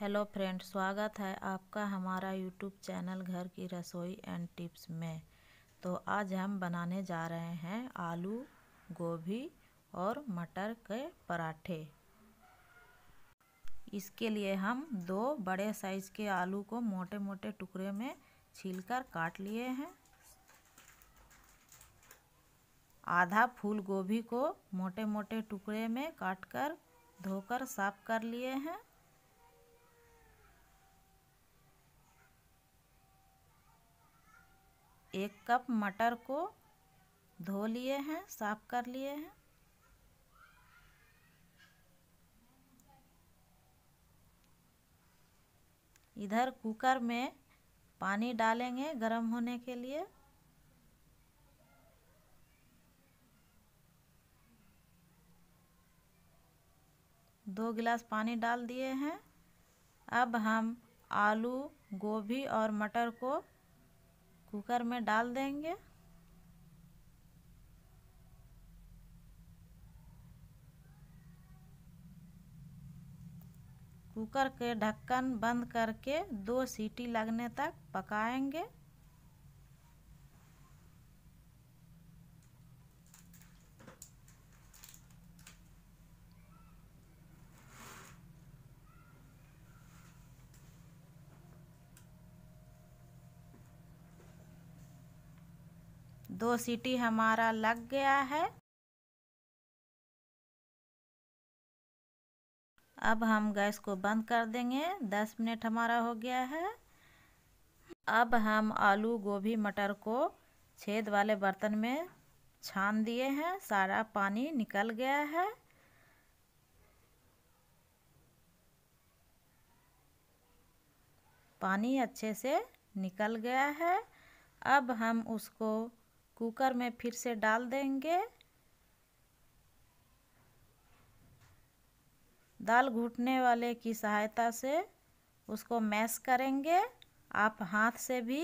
hello friend स्वागत है आपका हमारा यूट्यूब चैनल घर की रसोई एंड टिप्स में तो आज हम बनाने जा रहे हैं आलू गोभी और मटर के पराठे इसके लिए हम दो बड़े साइज़ के आलू को मोटे मोटे टुकड़े में छीलकर काट लिए हैं आधा फूल गोभी को मोटे मोटे टुकड़े में काटकर धोकर साफ कर लिए हैं एक कप मटर को धो लिए हैं साफ कर लिए हैं इधर कुकर में पानी डालेंगे गर्म होने के लिए दो गिलास पानी डाल दिए हैं अब हम आलू गोभी और मटर को कुकर में डाल देंगे कुकर के ढक्कन बंद करके दो सीटी लगने तक पकाएंगे दो सीटी हमारा लग गया है अब हम गैस को बंद कर देंगे दस मिनट हमारा हो गया है अब हम आलू गोभी मटर को छेद वाले बर्तन में छान दिए हैं सारा पानी निकल गया है पानी अच्छे से निकल गया है अब हम उसको कुकर में फिर से डाल देंगे दाल घुटने वाले की सहायता से उसको मैश करेंगे आप हाथ से भी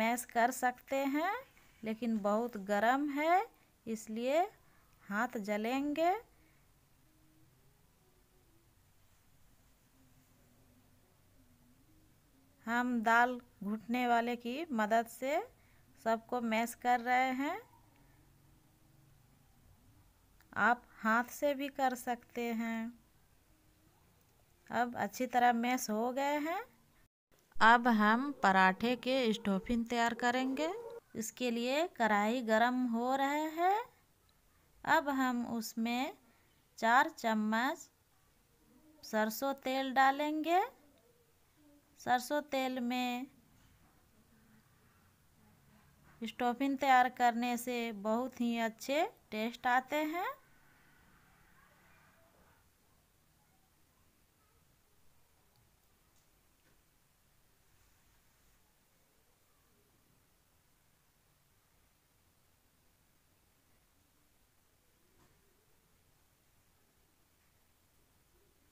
मैश कर सकते हैं लेकिन बहुत गर्म है इसलिए हाथ जलेंगे हम दाल घुटने वाले की मदद से सबको मैश कर रहे हैं आप हाथ से भी कर सकते हैं अब अच्छी तरह मैश हो गए हैं अब हम पराठे के स्टोफिन तैयार करेंगे इसके लिए कढ़ाई गरम हो रहे हैं अब हम उसमें चार चम्मच सरसों तेल डालेंगे सरसों तेल में स्टोफिन तैयार करने से बहुत ही अच्छे टेस्ट आते हैं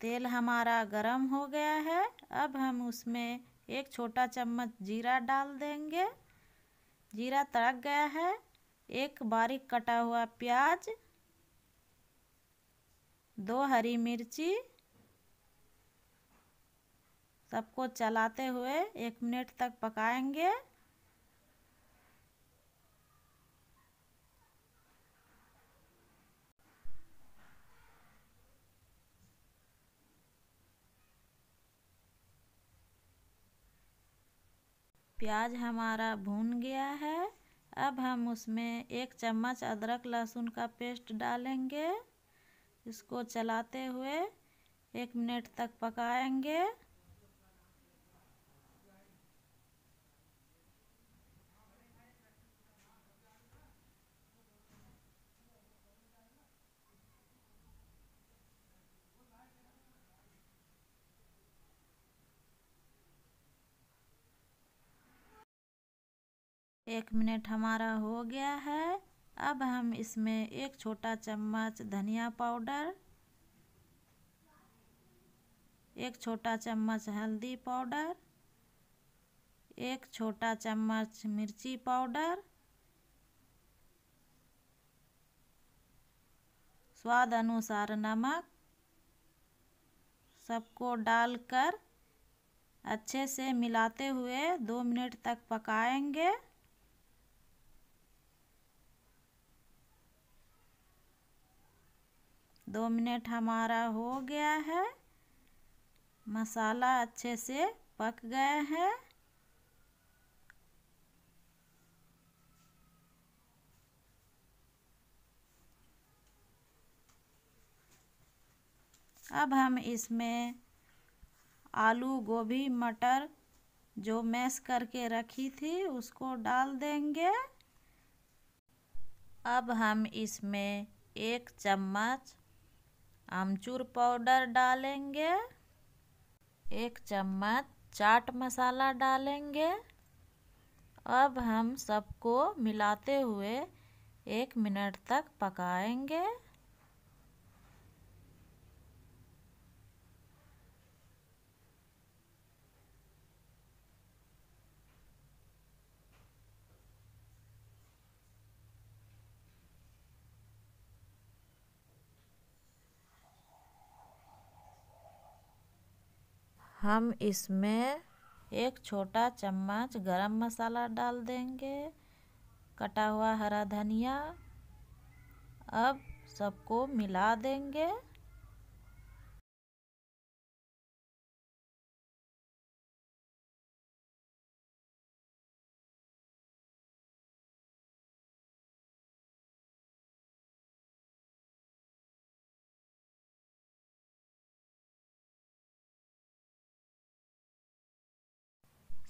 तेल हमारा गरम हो गया है अब हम उसमें एक छोटा चम्मच जीरा डाल देंगे जीरा तड़क गया है एक बारीक कटा हुआ प्याज दो हरी मिर्ची सबको चलाते हुए एक मिनट तक पकाएंगे प्याज हमारा भून गया है अब हम उसमें एक चम्मच अदरक लहसुन का पेस्ट डालेंगे इसको चलाते हुए एक मिनट तक पकाएंगे एक मिनट हमारा हो गया है अब हम इसमें एक छोटा चम्मच धनिया पाउडर एक छोटा चम्मच हल्दी पाउडर एक छोटा चम्मच मिर्ची पाउडर स्वाद अनुसार नमक सबको डालकर अच्छे से मिलाते हुए दो मिनट तक पकाएंगे दो मिनट हमारा हो गया है मसाला अच्छे से पक गया है अब हम इसमें आलू गोभी मटर जो मैश करके रखी थी उसको डाल देंगे अब हम इसमें एक चम्मच आमचूर पाउडर डालेंगे एक चम्मच चाट मसाला डालेंगे अब हम सबको मिलाते हुए एक मिनट तक पकाएंगे हम इसमें एक छोटा चम्मच गरम मसाला डाल देंगे कटा हुआ हरा धनिया अब सबको मिला देंगे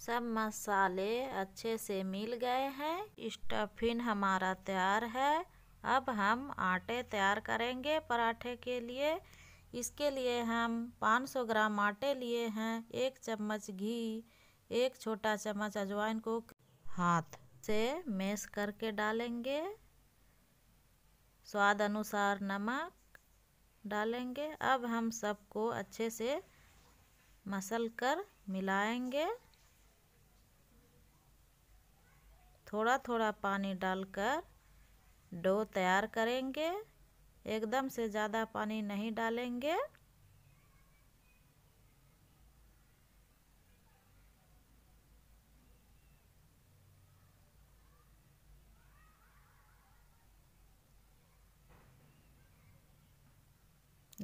सब मसाले अच्छे से मिल गए हैं स्टफिन हमारा तैयार है अब हम आटे तैयार करेंगे पराठे के लिए इसके लिए हम 500 ग्राम आटे लिए हैं एक चम्मच घी एक छोटा चम्मच अजवाइन को हाथ से मेस करके डालेंगे स्वाद अनुसार नमक डालेंगे अब हम सबको अच्छे से मसल कर मिलाएंगे थोड़ा थोड़ा पानी डालकर डो तैयार करेंगे एकदम से ज़्यादा पानी नहीं डालेंगे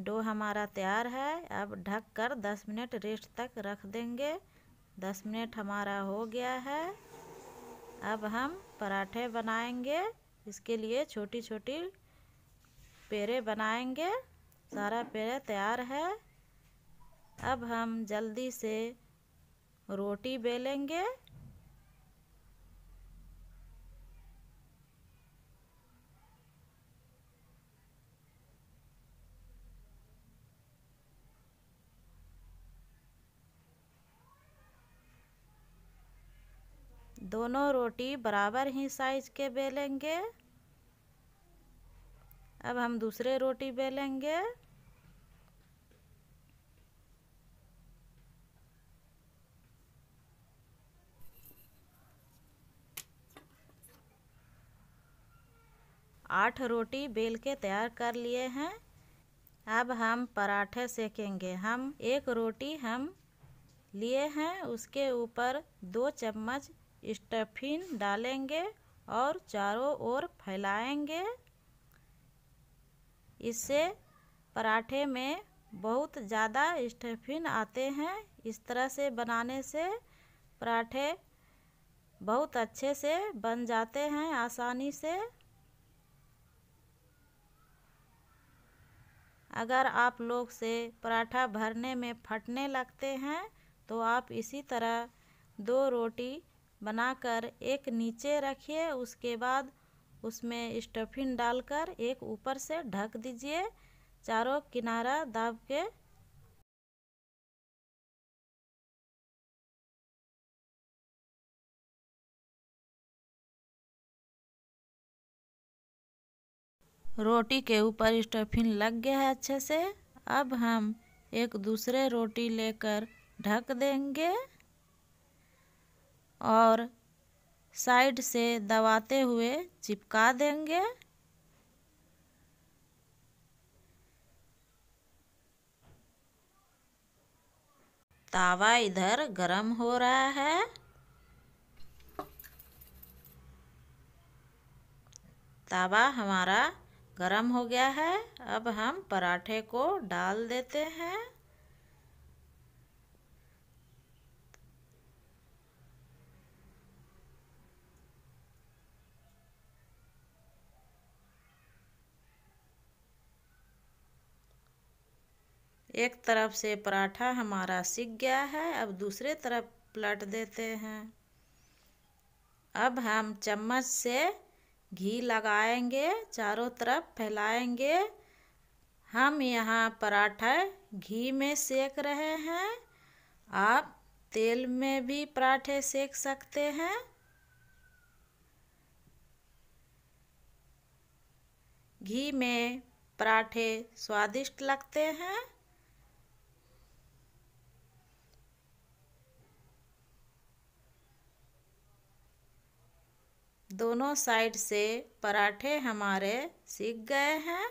डो हमारा तैयार है अब ढक कर 10 मिनट रेस्ट तक रख देंगे 10 मिनट हमारा हो गया है अब हम पराठे बनाएंगे इसके लिए छोटी छोटी पेड़े बनाएंगे सारा पेड़ तैयार है अब हम जल्दी से रोटी बेलेंगे दोनों रोटी बराबर ही साइज के बेलेंगे अब हम दूसरे रोटी बेलेंगे आठ रोटी बेल के तैयार कर लिए हैं अब हम पराठे सेकेंगे हम एक रोटी हम लिए हैं उसके ऊपर दो चम्मच स्टफिन डालेंगे और चारों ओर फैलाएंगे इससे पराठे में बहुत ज़्यादा स्टफिन आते हैं इस तरह से बनाने से पराठे बहुत अच्छे से बन जाते हैं आसानी से अगर आप लोग से पराठा भरने में फटने लगते हैं तो आप इसी तरह दो रोटी बनाकर एक नीचे रखिए उसके बाद उसमें स्टफिन डालकर एक ऊपर से ढक दीजिए चारों किनारा दाब के रोटी के ऊपर स्टफिन लग गया है अच्छे से अब हम एक दूसरे रोटी लेकर ढक देंगे और साइड से दबाते हुए चिपका देंगे तावा इधर गरम हो रहा है तावा हमारा गरम हो गया है अब हम पराठे को डाल देते हैं एक तरफ से पराठा हमारा सीख गया है अब दूसरे तरफ पलट देते हैं अब हम चम्मच से घी लगाएंगे चारों तरफ फैलाएंगे हम यहाँ पराठा घी में सेक रहे हैं आप तेल में भी पराठे सेक सकते हैं घी में पराठे स्वादिष्ट लगते हैं दोनों साइड से पराठे हमारे सीख गए हैं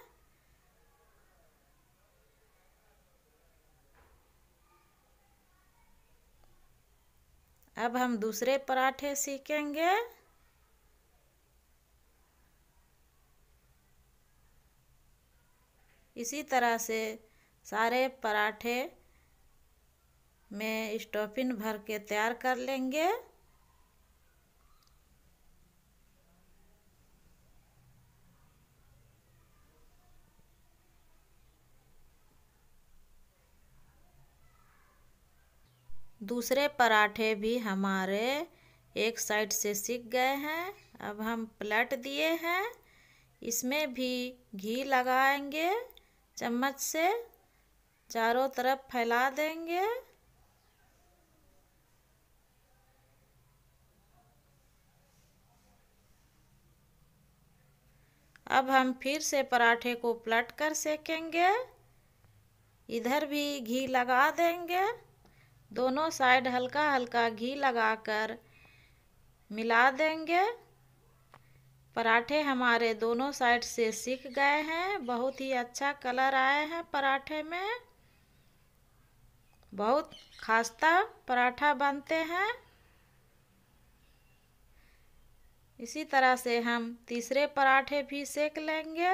अब हम दूसरे पराठे सीखेंगे इसी तरह से सारे पराठे में स्टोफिन भर के तैयार कर लेंगे दूसरे पराठे भी हमारे एक साइड से सीख गए हैं अब हम पलट दिए हैं इसमें भी घी लगाएंगे चम्मच से चारों तरफ फैला देंगे अब हम फिर से पराठे को पलट कर सेकेंगे इधर भी घी लगा देंगे दोनों साइड हल्का हल्का घी लगाकर मिला देंगे पराठे हमारे दोनों साइड से सीख गए हैं बहुत ही अच्छा कलर आए हैं पराठे में बहुत खास्ता पराठा बनते हैं इसी तरह से हम तीसरे पराठे भी सेक लेंगे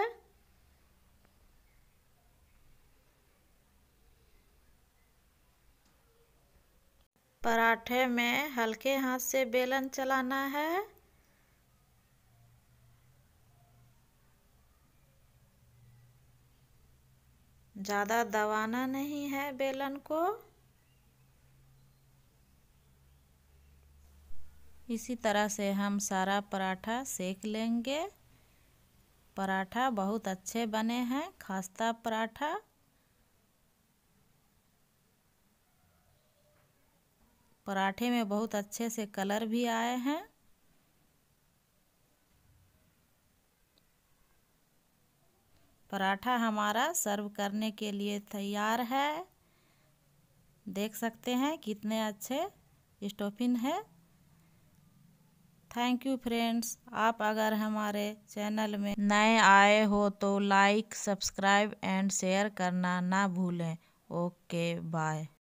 पराठे में हल्के हाथ से बेलन चलाना है ज़्यादा दबाना नहीं है बेलन को इसी तरह से हम सारा पराठा सेक लेंगे पराठा बहुत अच्छे बने हैं खास्ता पराठा पराठे में बहुत अच्छे से कलर भी आए हैं पराठा हमारा सर्व करने के लिए तैयार है देख सकते हैं कितने अच्छे स्टोफिन है थैंक यू फ्रेंड्स आप अगर हमारे चैनल में नए आए हो तो लाइक सब्सक्राइब एंड शेयर करना ना भूलें ओके बाय